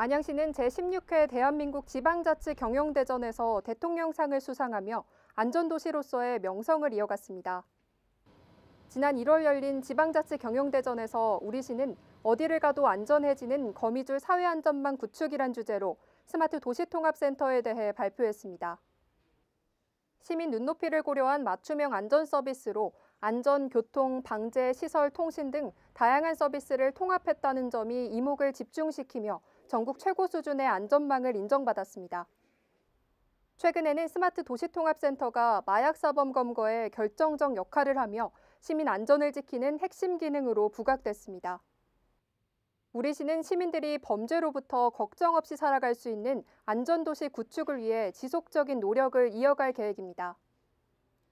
안양시는 제16회 대한민국 지방자치 경영대전에서 대통령상을 수상하며 안전도시로서의 명성을 이어갔습니다. 지난 1월 열린 지방자치 경영대전에서 우리 시는 어디를 가도 안전해지는 거미줄 사회안전망 구축이란 주제로 스마트 도시통합센터에 대해 발표했습니다. 시민 눈높이를 고려한 맞춤형 안전 서비스로 안전, 교통, 방제, 시설, 통신 등 다양한 서비스를 통합했다는 점이 이목을 집중시키며 전국 최고 수준의 안전망을 인정받았습니다. 최근에는 스마트 도시통합센터가 마약사범 검거에 결정적 역할을 하며 시민 안전을 지키는 핵심 기능으로 부각됐습니다. 우리시는 시민들이 범죄로부터 걱정 없이 살아갈 수 있는 안전도시 구축을 위해 지속적인 노력을 이어갈 계획입니다.